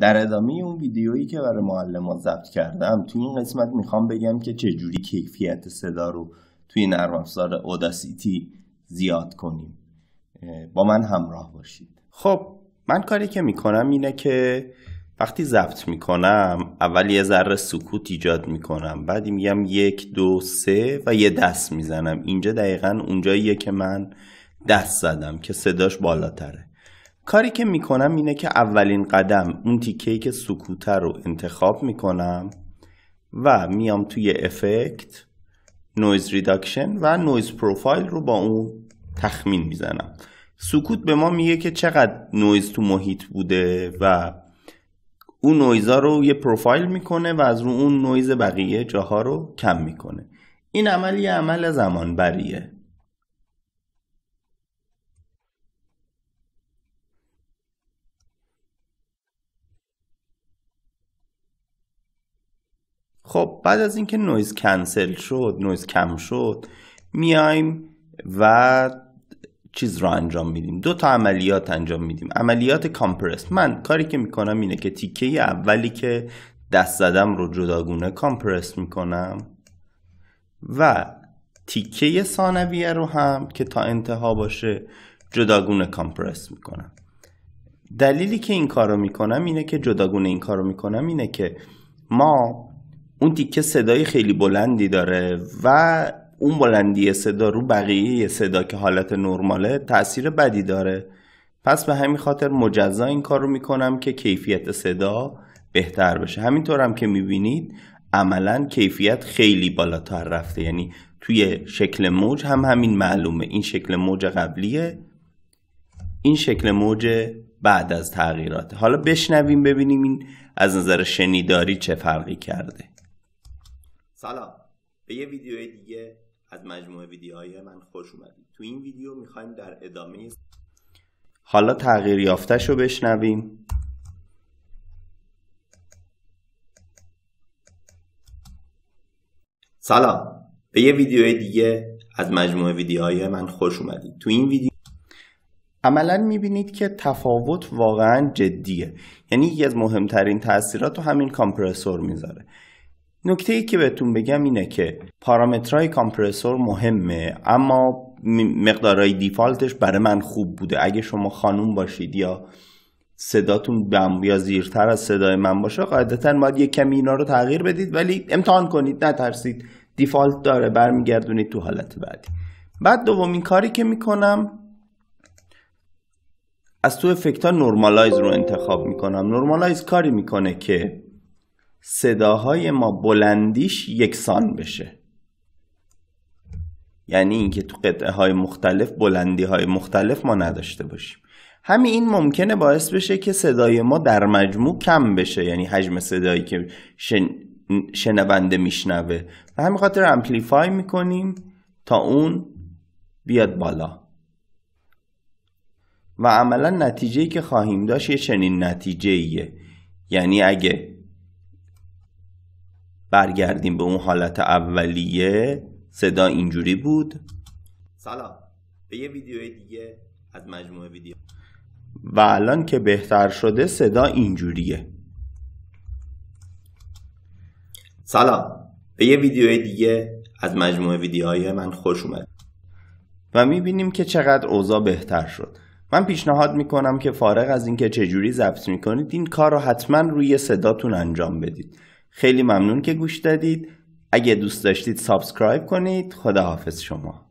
در ادامه اون ویدیویی که برای معلمان ضبط کردم توی این قسمت میخوام بگم که چجوری کیفیت صدا رو توی نرم افزار اوداسیتی زیاد کنیم با من همراه باشید خب من کاری که میکنم اینه که وقتی ضبط میکنم اول یه ذره سکوت ایجاد میکنم بعد میگم یک دو سه و یه دست میزنم اینجا دقیقا اونجاییه که من دست زدم که صداش بالاتره کاری که میکنم اینه که اولین قدم اون تیکهی که سکوته رو انتخاب میکنم و میام توی افکت نویز ریداکشن و نویز پروفایل رو با اون تخمین میزنم سکوت به ما میگه که چقدر نویز تو محیط بوده و اون نویزا رو یه پروفایل میکنه و از رو اون نویز بقیه جاها رو کم میکنه این عمل یه عمل زمان بریه خب بعد از اینکه نویز کنسل شد نویز کم شد میایم و چیز رو انجام میدیم دو تا عملیات انجام میدیم عملیات کامپرس من کاری که میکنم اینه که تیکه اولی که دست زدم رو جداگونه کامپرس میکنم و تیکه ثانویه رو هم که تا انتها باشه جداگونه کامپرس میکنم دلیلی که این کارو میکنم اینه که جداگونه این کارو میکنم اینه که ما اون تیکه صدای خیلی بلندی داره و اون بلندی صدا رو بقیه صدا که حالت نرماله تاثیر بدی داره پس به همین خاطر مجزا این کار رو میکنم که کیفیت صدا بهتر بشه همینطور هم که میبینید عملا کیفیت خیلی بالاتر رفته یعنی توی شکل موج هم همین معلومه این شکل موج قبلیه این شکل موج بعد از تغییرات حالا بشنویم ببینیم این از نظر شنیداری چه فرقی کرده سلام به یه ویدیو دیگه از مجموعه ویدیوهای من خوش اومدید تو این ویدیو میخوایم در ادامه حالا تغییر یافتش رو بشنویم سلام به یه ویدیو دیگه از مجموعه ویدیوهای من خوش اومدید تو این ویدیو عملا میبینید که تفاوت واقعا جدیه یعنی یکی از مهمترین تاثیرات رو همین کامپرسور میذاره نکته ای که بهتون بگم اینه که پارامترهای کامپرسور مهمه اما مقدارهای دیفالتش برای من خوب بوده اگه شما خانوم باشید یا صداتون بم یا زیرتر از صدای من باشه قاعدتا باید یه کمی اینا رو تغییر بدید ولی امتحان کنید نترسید دیفالت داره برمیگردونید تو حالت بعدی بعد دومین کاری که میکنم از تو افکت ها نورمالایز رو انتخاب میکنم نرمالایز کاری میکنه که صداهای ما بلندیش یکسان بشه یعنی اینکه تو قطعه های مختلف بلندی های مختلف ما نداشته باشیم همین این ممکنه باعث بشه که صدای ما در مجموع کم بشه یعنی حجم صدایی که شن... شنونده میشنوه و همین خاطر امپلیفای میکنیم تا اون بیاد بالا و عملا نتیجه که خواهیم داشت یه چنین نتیجه یعنی اگه برگردیم به اون حالت اولیه صدا اینجوری بود سلام به یه ویدیو دیگه از مجموعه ویدیو و الان که بهتر شده صدا اینجوریه سلام به یه ویدیو دیگه از مجموعه ویدیوهای من خوش اومد و میبینیم که چقدر اوضاع بهتر شد من پیشنهاد میکنم که فارغ از اینکه چجوری ضبط میکنید این کار رو حتما روی صداتون انجام بدید خیلی ممنون که گوش دادید اگه دوست داشتید سابسکرایب کنید خداحافظ شما